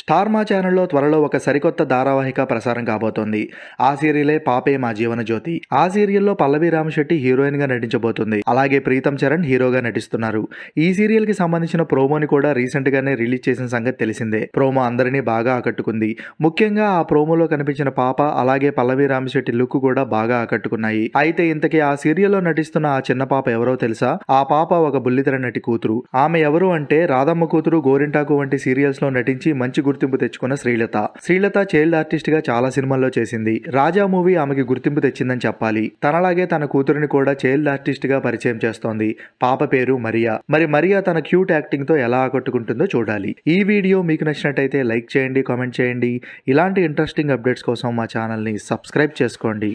star మా ఛానల్లో త్వరలో ఒక సరికొత్త ధారావాహిక ప్రసారం కాబోతోంది ఆ సీరియలే పాపే మా జీవన జ్యోతి ఆ సీరియల్లో పల్లవి రామశెట్టి హీరోయిన్ గా నటించబోతుంది అలాగే ప్రీతం చరణ్ హీరోగా నటిస్తున్నారు ఈ సీరియల్ కి సంబంధించిన ప్రోమోని కూడా రీసెంట్ గానే రిలీజ్ చేసిన సంగతి తెలిసిందే ప్రోమో అందరినీ బాగా ఆకట్టుకుంది ముఖ్యంగా ఆ ప్రోమోలో కనిపించిన పాప అలాగే పల్లవి రామశెట్టి లుక్ కూడా బాగా ఆకట్టుకున్నాయి అయితే ఇంతకీ ఆ సీరియల్లో నటిస్తున్న ఆ చిన్న పాప ఎవరో తెలుసా ఆ పాప ఒక బుల్లితెర నటి కూతురు ఆమె ఎవరు అంటే రాధమ్మ కూతురు గోరింటాకు వంటి సీరియల్స్ లో నటించి మంచి గుర్తు గుర్తింపు తెచ్చుకున్న శ్రీలత శ్రీలత చైల్డ్ ఆర్టిస్ట్ గా చాలా సినిమాల్లో చేసింది రాజా మూవీ ఆమెకి గుర్తింపు తెచ్చిందని చెప్పాలి తనలాగే తన కూతురిని కూడా చైల్డ్ ఆర్టిస్ట్ గా పరిచయం చేస్తోంది పాప పేరు మరియా మరి మరియా తన క్యూట్ యాక్టింగ్ తో ఎలా ఆకట్టుకుంటుందో చూడాలి ఈ వీడియో మీకు నచ్చినట్టయితే లైక్ చేయండి కామెంట్ చేయండి ఇలాంటి ఇంట్రెస్టింగ్ అప్డేట్స్ కోసం మా ఛానల్ని సబ్స్క్రైబ్ చేసుకోండి